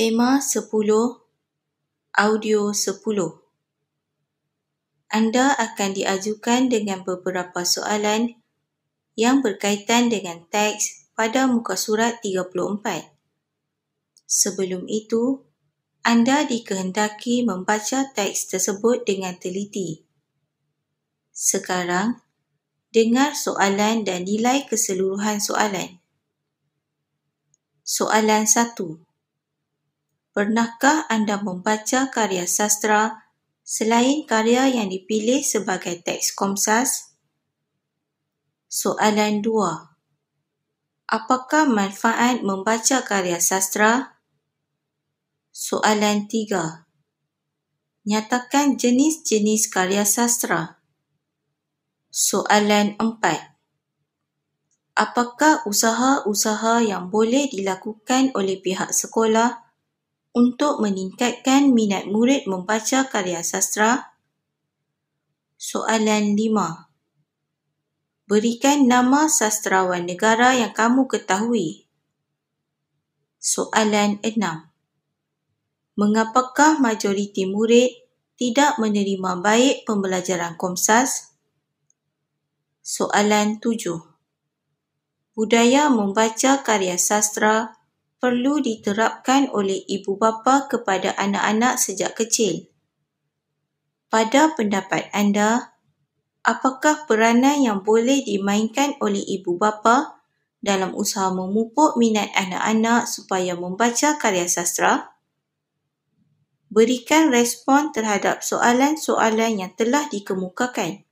Tema 10 Audio 10 Anda akan diajukan dengan beberapa soalan yang berkaitan dengan teks pada muka surat 34. Sebelum itu, anda dikehendaki membaca teks tersebut dengan teliti. Sekarang, dengar soalan dan nilai keseluruhan soalan. Soalan 1. Pernahkah anda membaca karya sastra selain karya yang dipilih sebagai teks komsas? Soalan 2. Apakah manfaat membaca karya sastra? Soalan 3. Nyatakan jenis-jenis karya sastra. Soalan 4. Apakah usaha-usaha yang boleh dilakukan oleh pihak sekolah? untuk meningkatkan minat murid membaca karya sastra? Soalan 5. Berikan nama sastrawan negara yang kamu ketahui. Soalan 6. Mengapakah majoriti murid tidak menerima baik pembelajaran komsas? Soalan 7. Budaya membaca karya sastra perlu diterapkan oleh ibu bapa kepada anak-anak sejak kecil. Pada pendapat anda, apakah peranan yang boleh dimainkan oleh ibu bapa dalam usaha memupuk minat anak-anak supaya membaca karya sastra? Berikan respon terhadap soalan-soalan yang telah dikemukakan.